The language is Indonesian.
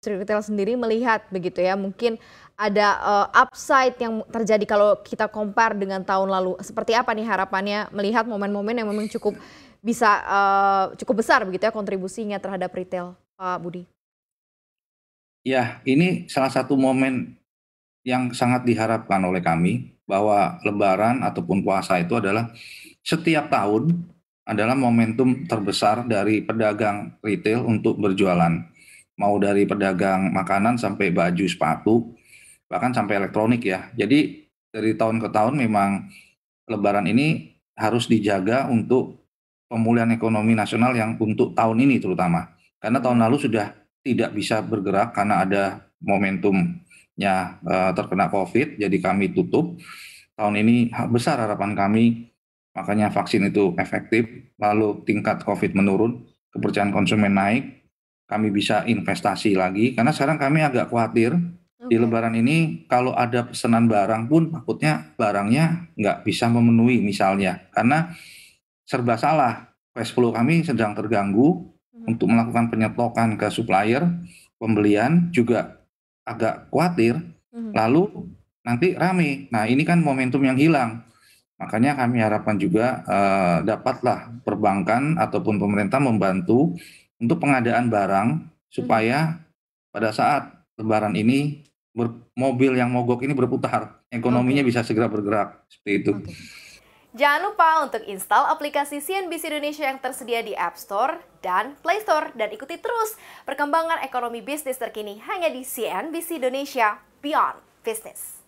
industri retail sendiri melihat begitu ya mungkin ada uh, upside yang terjadi kalau kita compare dengan tahun lalu seperti apa nih harapannya melihat momen-momen yang memang cukup bisa uh, cukup besar begitu ya kontribusinya terhadap retail Pak Budi. Ya, ini salah satu momen yang sangat diharapkan oleh kami bahwa lebaran ataupun puasa itu adalah setiap tahun adalah momentum terbesar dari pedagang retail untuk berjualan mau dari pedagang makanan sampai baju, sepatu, bahkan sampai elektronik ya. Jadi dari tahun ke tahun memang lebaran ini harus dijaga untuk pemulihan ekonomi nasional yang untuk tahun ini terutama. Karena tahun lalu sudah tidak bisa bergerak karena ada momentumnya eh, terkena COVID, jadi kami tutup. Tahun ini besar harapan kami, makanya vaksin itu efektif, lalu tingkat COVID menurun, kepercayaan konsumen naik, kami bisa investasi lagi karena sekarang kami agak khawatir okay. di lebaran ini kalau ada pesanan barang pun takutnya barangnya nggak bisa memenuhi misalnya karena serba salah cash flow kami sedang terganggu hmm. untuk melakukan penyetokan ke supplier pembelian juga agak khawatir hmm. lalu nanti rame nah ini kan momentum yang hilang Makanya kami harapkan juga uh, dapatlah perbankan ataupun pemerintah membantu untuk pengadaan barang supaya hmm. pada saat lebaran ini mobil yang mogok ini berputar, ekonominya bisa segera bergerak seperti itu. Okay. Jangan lupa untuk install aplikasi CNBC Indonesia yang tersedia di App Store dan Play Store dan ikuti terus perkembangan ekonomi bisnis terkini hanya di CNBC Indonesia Beyond Business.